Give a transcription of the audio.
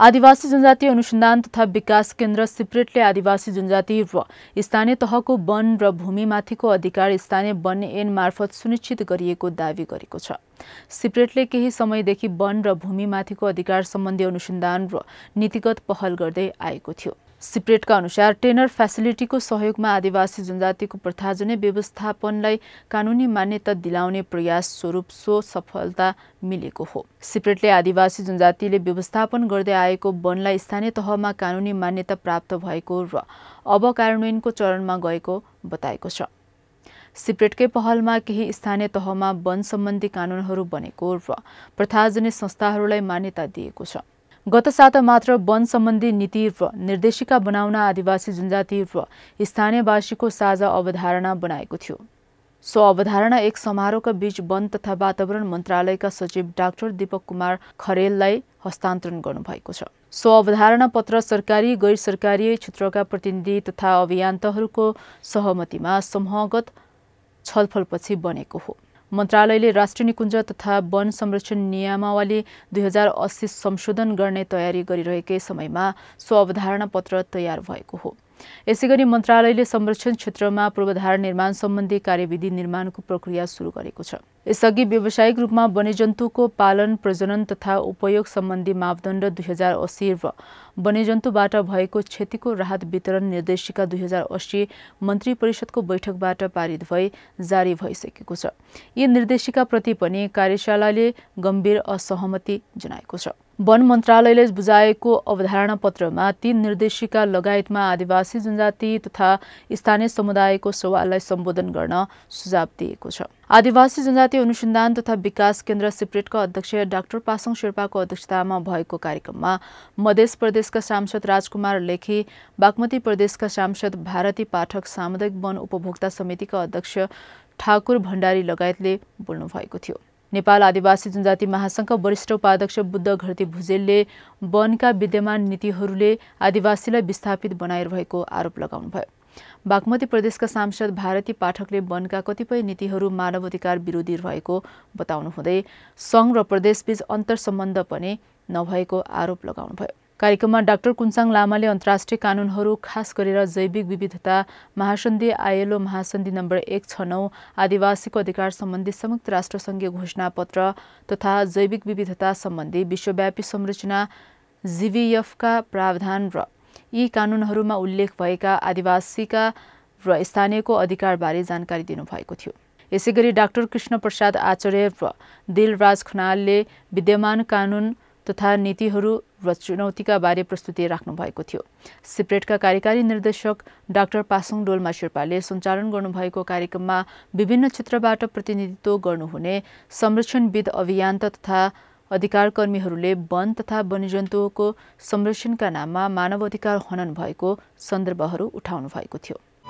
आदिवासी जनजाति अनुसन्धान तथा विकास केन्द्र सिप्रेटले आदिवासी जनजाति र स्थानीय तहको वन र भूमिमाथिको अधिकार स्थानीय वन एन मार्फत सुनिश्चित गरिएको दावी गरेको छ सिप्रेटले केही समयदेखि वन र भूमिमाथिको अधिकार सम्बन्धी अनुसन्धान र नीतिगत पहल गर्दै आएको थियो सिप्रेटका अनुसार टेनर फेसिलिटीको सहयोगमा आदिवासी जनजातिको प्रथाजन्य व्यवस्थापनलाई कानुनी मान्यता दिलाउने प्रयास स्वरूप सो सफलता मिलेको हो सिप्रेटले आदिवासी जनजातिले व्यवस्थापन गर्दै आएको वनलाई स्थानीय तहमा कानुनी मान्यता प्राप्त भएको र अब कार्यान्वयनको चरणमा गएको बताएको छ सिप्रेटकै पहलमा केही स्थानीय तहमा वन सम्बन्धी कानुनहरू बनेको र प्रथाजनित संस्थाहरूलाई मान्यता दिएको छ गत साता मात्र वन सम्बन्धी नीति र निर्देशिका बनाउन आदिवासी जनजाति र स्थानीयवासीको साझा अवधारणा बनाएको थियो सो अवधारणा एक समारोहका बीच वन तथा वातावरण मन्त्रालयका सचिव डाक्टर दीपक कुमार खरेललाई हस्तान्तरण गर्नुभएको छ सो अवधारणा पत्र सरकारी गैर सरकारी क्षेत्रका प्रतिनिधि तथा अभियन्ताहरूको सहमतिमा समूहगत छलफलपछि बनेको हो मन्त्रालयले राष्ट्रिय निकुञ्ज तथा वन संरक्षण नियमावली दुई हजार अस्सी संशोधन गर्ने तयारी गरिरहेकै समयमा सो अवधारणा पत्र तयार भएको हो यसै गरी मन्त्रालयले संरक्षण क्षेत्रमा पूर्वाधार निर्माण सम्बन्धी कार्यविधि निर्माणको प्रक्रिया सुरु गरेको छ यसअघि व्यावसायिक रूपमा वन्यजन्तुको पालन प्रजनन तथा उपयोग सम्बन्धी मापदण्ड दुई हजार असी र वन्यजन्तुबाट भएको क्षतिको राहत वितरण निर्देशिका दुई हजार असी मन्त्री परिषदको बैठकबाट पारित भई जारी भइसकेको छ यी निर्देशिकाप्रति पनि कार्यशालाले गम्भीर असहमति जनाएको छ वन मन्त्रालयले बुझाएको अवधारणा पत्रमा तीन निर्देशिका लगायतमा आदिवासी जनजाति तथा स्थानीय समुदायको सवाललाई सम्बोधन गर्न सुझाव दिएको छ आदिवासी जनजाति अनुसन्धान तथा विकास केन्द्र सिप्रेटका अध्यक्ष डाक्टर पासङ शेर्पाको अध्यक्षतामा भएको कार्यक्रममा मधेस प्रदेशका सांसद राजकुमार लेखी बागमती प्रदेशका सांसद भारती पाठक सामुदायिक वन उपभोक्ता समितिका अध्यक्ष ठाकुर भण्डारी लगायतले बोल्नु भएको थियो नेपाल आदिवासी जनजाति महासङ्घका वरिष्ठ उपाध्यक्ष बुद्ध घरती भुजेलले वनका विद्यमान नीतिहरूले आदिवासीलाई विस्थापित बनाइरहेको आरोप लगाउनुभयो बागमती प्रदेशका सांसद भारती पाठकले वनका कतिपय नीतिहरू मानव अधिकार विरोधी रहेको बताउनुहुँदै सङ्घ र प्रदेशबीच अन्तर सम्बन्ध पनि नभएको आरोप लगाउनुभयो कार्यक्रममा डाक्टर कुन्साङ लामाले अन्तर्राष्ट्रिय कानुनहरू खास गरेर जैविक विविधता महासन्धि आइएलओ महासन्धि नम्बर एक छ नौ आदिवासीको अधिकार सम्बन्धी संयुक्त राष्ट्रसङ्घीय घोषणापत्र तथा जैविक विविधता सम्बन्धी विश्वव्यापी संरचना जिबिएफका प्रावधान र यी कानुनहरूमा उल्लेख भएका आदिवासीका र स्थानीयको अधिकारबारे जानकारी दिनुभएको थियो यसैगरी डाक्टर कृष्ण प्रसाद आचार्य र दिलराज खनालले विद्यमान कानुन तथा नीतिहरू र चुनौतीका बारे प्रस्तुति राख्नु भएको थियो सिप्रेटका कार्यकारी निर्देशक डाक्टर पासुङ डोलमा शेर्पाले सञ्चालन गर्नुभएको कार्यक्रममा विभिन्न क्षेत्रबाट प्रतिनिधित्व गर्नुहुने संरक्षणविद अभियन्त तथा अधिकार कर्मीहरूले वन तथा वन्यजन्तुको संरक्षणका नाममा मानव अधिकार हनन भएको सन्दर्भहरू उठाउनु भएको थियो